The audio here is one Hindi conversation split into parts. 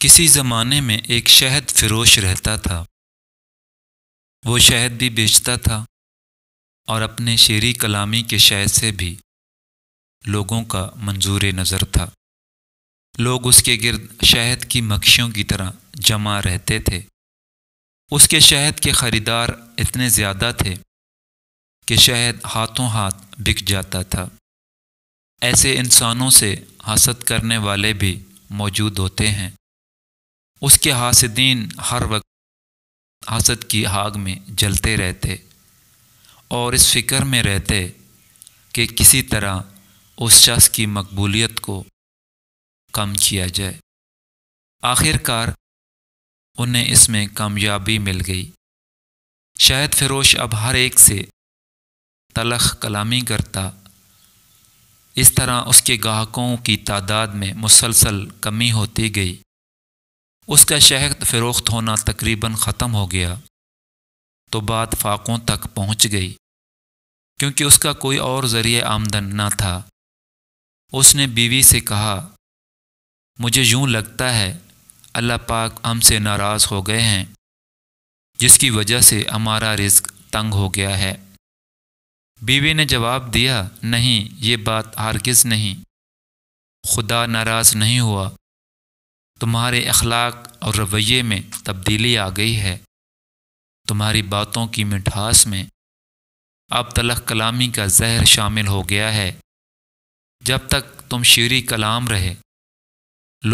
किसी ज़माने में एक शहद फरोश रहता था वो शहद भी बेचता था और अपने शेरी कलामी के शहद से भी लोगों का मंजूर नज़र था लोग उसके गिरद शहद की मक्षियों की तरह जमा रहते थे उसके शहद के ख़रीदार इतने ज़्यादा थे कि शहद हाथों हाथ बिक जाता था ऐसे इंसानों से हसद करने वाले भी मौजूद होते हैं उसके हासदीन हर वक्त हसद की आग में जलते रहते और इस फिक्र में रहते कि किसी तरह उस शख्स की मकबूलियत को कम किया जाए आखिरकार उन्हें इसमें कामयाबी मिल गई शायद फिरोश अब हर एक से तलख कलामी करता इस तरह उसके गाहकों की तादाद में मुसलसल कमी होती गई उसका शहद फरोख्त होना तकरीबन ख़त्म हो गया तो बात फाकों तक पहुंच गई क्योंकि उसका कोई और ज़रिए आमदन ना था उसने बीवी से कहा मुझे यूं लगता है अल्लाह पाक हमसे नाराज़ हो गए हैं जिसकी वजह से हमारा रिस्क तंग हो गया है बीवी ने जवाब दिया नहीं ये बात हारगज़ नहीं खुदा नाराज़ नहीं हुआ तुम्हारे अखलाक और रवैये में तब्दीली आ गई है तुम्हारी बातों की मिठास में अब तलख कलामी का जहर शामिल हो गया है जब तक तुम शीरी कलाम रहे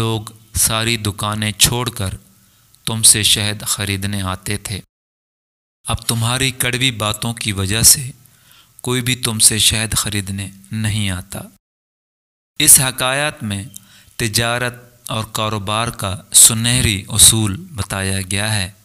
लोग सारी दुकानें छोड़कर तुमसे शहद खरीदने आते थे अब तुम्हारी कड़वी बातों की वजह से कोई भी तुमसे शहद खरीदने नहीं आता इस हकायत में तिजारत और कारोबार का सुनहरी असूल बताया गया है